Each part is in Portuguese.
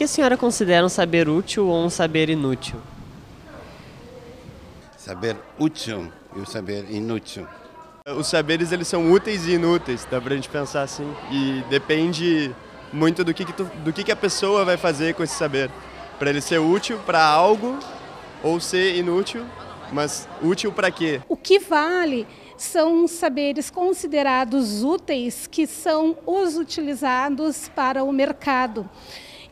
que a senhora considera um saber útil ou um saber inútil? Saber útil e o saber inútil. Os saberes eles são úteis e inúteis, dá pra gente pensar assim. E depende muito do que, que tu, do que, que a pessoa vai fazer com esse saber. Para ele ser útil para algo ou ser inútil, mas útil para quê? O que vale são saberes considerados úteis que são os utilizados para o mercado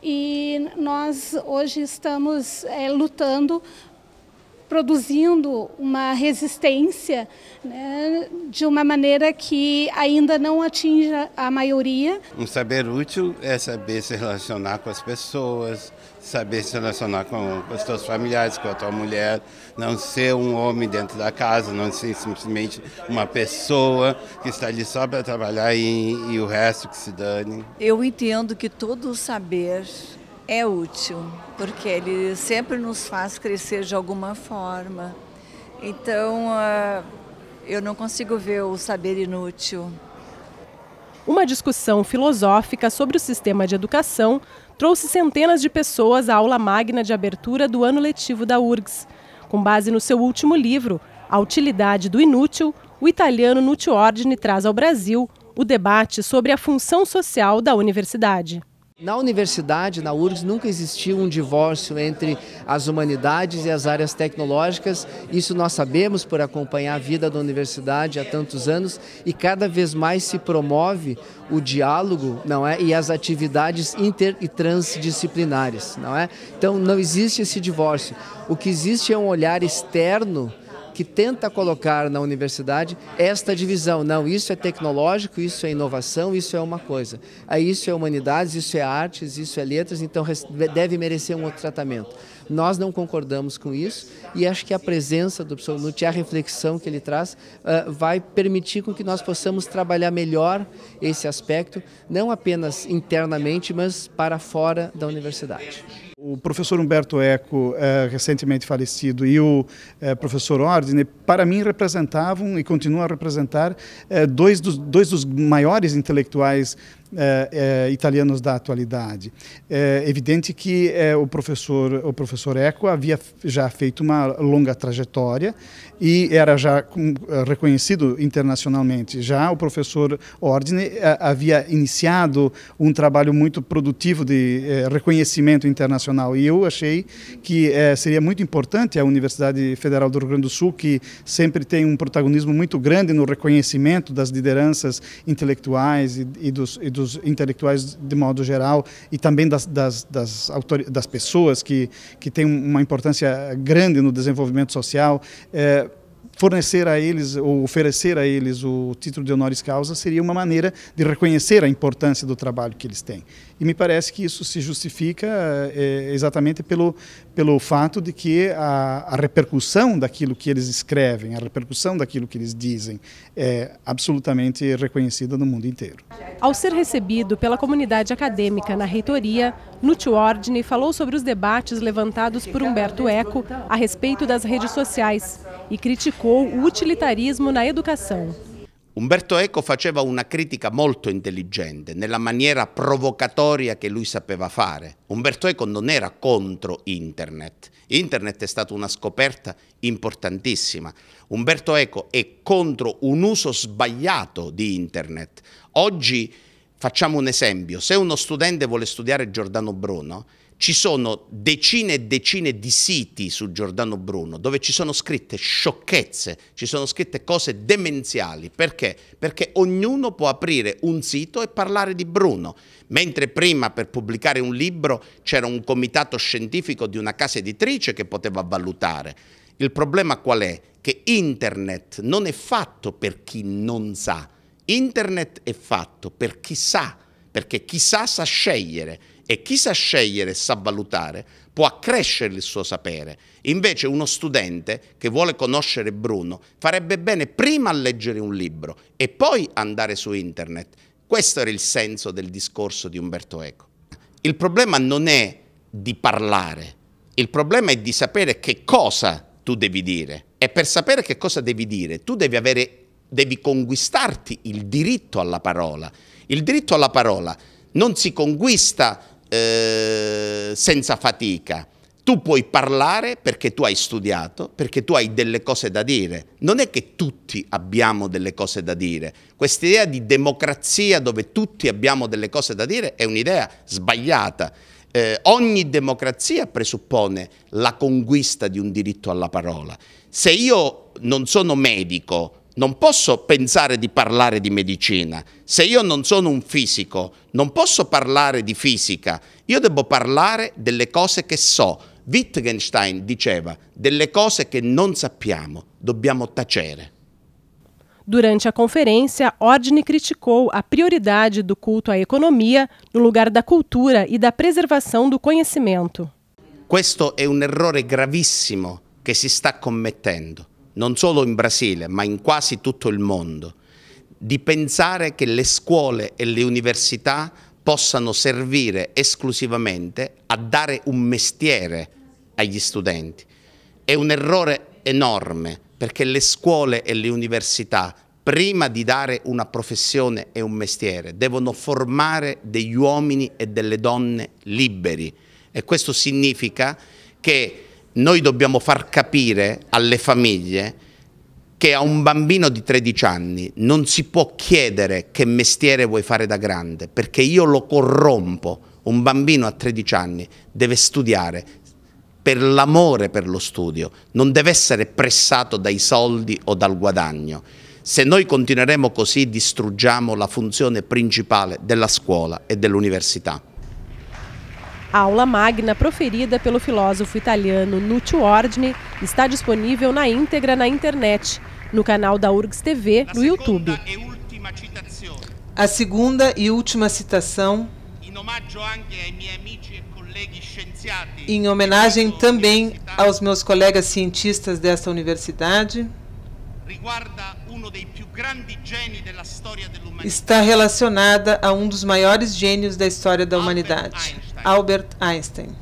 e nós hoje estamos é, lutando produzindo uma resistência né, de uma maneira que ainda não atinja a maioria. Um saber útil é saber se relacionar com as pessoas, saber se relacionar com, os seus familiares, com a tua mulher, não ser um homem dentro da casa, não ser simplesmente uma pessoa que está ali só para trabalhar e, e o resto que se dane. Eu entendo que todo o saber é útil, porque ele sempre nos faz crescer de alguma forma. Então, ah, eu não consigo ver o saber inútil. Uma discussão filosófica sobre o sistema de educação trouxe centenas de pessoas à aula magna de abertura do ano letivo da URGS. Com base no seu último livro, A Utilidade do Inútil, o italiano Nuti Ordine traz ao Brasil o debate sobre a função social da universidade. Na universidade, na URGS, nunca existiu um divórcio entre as humanidades e as áreas tecnológicas. Isso nós sabemos por acompanhar a vida da universidade há tantos anos e cada vez mais se promove o diálogo, não é? E as atividades inter e transdisciplinares, não é? Então não existe esse divórcio. O que existe é um olhar externo que tenta colocar na universidade esta divisão. Não, isso é tecnológico, isso é inovação, isso é uma coisa. Aí isso é humanidades, isso é artes, isso é letras, então deve merecer um outro tratamento. Nós não concordamos com isso e acho que a presença do professor Nutt e a reflexão que ele traz ah, vai permitir com que nós possamos trabalhar melhor esse aspecto, não apenas internamente, mas para fora da universidade. O professor Humberto Eco, eh, recentemente falecido, e o eh, professor Ordine, para mim, representavam e continuam a representar eh, dois dos, dois dos maiores intelectuais é, é, italianos da atualidade. É evidente que é, o professor o professor Eco havia já feito uma longa trajetória e era já é, reconhecido internacionalmente. Já o professor Ordine é, havia iniciado um trabalho muito produtivo de é, reconhecimento internacional e eu achei que seria muito importante a Universidade Federal do Rio Grande do Sul, que sempre tem um protagonismo muito grande no reconhecimento das lideranças intelectuais e, e dos, e dos dos intelectuais de modo geral e também das, das, das, das pessoas que, que têm uma importância grande no desenvolvimento social. É, fornecer a eles ou oferecer a eles o título de honoris causa seria uma maneira de reconhecer a importância do trabalho que eles têm. E me parece que isso se justifica é, exatamente pelo, pelo fato de que a, a, repercussão daquilo que eles escrevem, a repercussão daquilo que eles dizem, é absolutamente reconhecida no mundo inteiro. Ao ser recebido pela comunidade acadêmica na reitoria, Nutio Ordine falou sobre os debates levantados por Humberto Eco a respeito das redes sociais e criticou o utilitarismo na educação. Umberto Eco faceva una critica molto intelligente nella maniera provocatoria che lui sapeva fare. Umberto Eco non era contro internet. Internet è stata una scoperta importantissima. Umberto Eco è contro un uso sbagliato di internet. Oggi facciamo un esempio, se uno studente vuole studiare Giordano Bruno, ci sono decine e decine di siti su Giordano Bruno dove ci sono scritte sciocchezze, ci sono scritte cose demenziali. Perché? Perché ognuno può aprire un sito e parlare di Bruno. Mentre prima per pubblicare un libro c'era un comitato scientifico di una casa editrice che poteva valutare. Il problema qual è? Che internet non è fatto per chi non sa. Internet è fatto per chi sa, perché chi sa sa scegliere e chi sa scegliere e sa valutare può accrescere il suo sapere. Invece uno studente che vuole conoscere Bruno farebbe bene prima a leggere un libro e poi andare su internet. Questo era il senso del discorso di Umberto Eco. Il problema non è di parlare, il problema è di sapere che cosa tu devi dire. E per sapere che cosa devi dire, tu devi, avere, devi conquistarti il diritto alla parola. Il diritto alla parola non si conquista eh, senza fatica. Tu puoi parlare perché tu hai studiato, perché tu hai delle cose da dire. Non è che tutti abbiamo delle cose da dire. Questa idea di democrazia dove tutti abbiamo delle cose da dire è un'idea sbagliata. Eh, ogni democrazia presuppone la conquista di un diritto alla parola. Se io non sono medico, non posso pensare di parlare di medicina. Se io non sono un fisico, non posso parlare di fisica. Io devo parlare delle cose che so. Wittgenstein diceva, delle cose che non sappiamo, dobbiamo tacere. Durante a conferência, Ordne criticou a prioridade do culto à economia no lugar da cultura e da preservação do conhecimento. Questo è un errore gravissimo che si sta commettendo non solo in Brasile ma in quasi tutto il mondo, di pensare che le scuole e le università possano servire esclusivamente a dare un mestiere agli studenti. È un errore enorme perché le scuole e le università prima di dare una professione e un mestiere, devono formare degli uomini e delle donne liberi. E questo significa che noi dobbiamo far capire alle famiglie che a un bambino di 13 anni non si può chiedere che mestiere vuoi fare da grande, perché io lo corrompo. Un bambino a 13 anni deve studiare per l'amore per lo studio, non deve essere pressato dai soldi o dal guadagno. Se noi continueremo così distruggiamo la funzione principale della scuola e dell'università. A aula magna proferida pelo filósofo italiano Nuccio Ordine está disponível na íntegra na internet, no canal da URGS TV no YouTube. A segunda e última citação, em homenagem também aos meus colegas cientistas desta universidade, está relacionada a um dos maiores gênios da história da humanidade, Albert Einstein.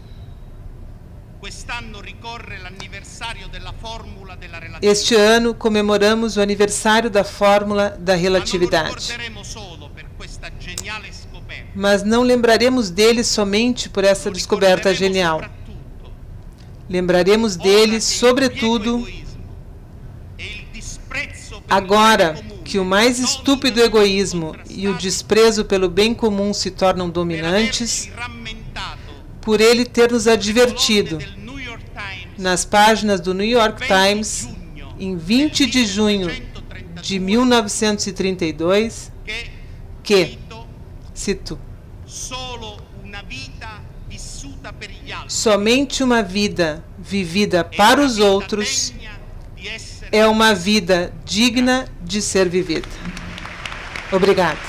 Este ano comemoramos o aniversário da fórmula da relatividade. Mas não lembraremos dele somente por essa descoberta genial. Lembraremos dele, sobretudo, agora que o mais estúpido egoísmo e o desprezo pelo bem comum se tornam dominantes por ele ter nos advertido nas páginas do New York Times em 20 de junho de 1932 que, cito, somente uma vida vivida é para os outros é uma vida digna de ser vivida. Obrigada.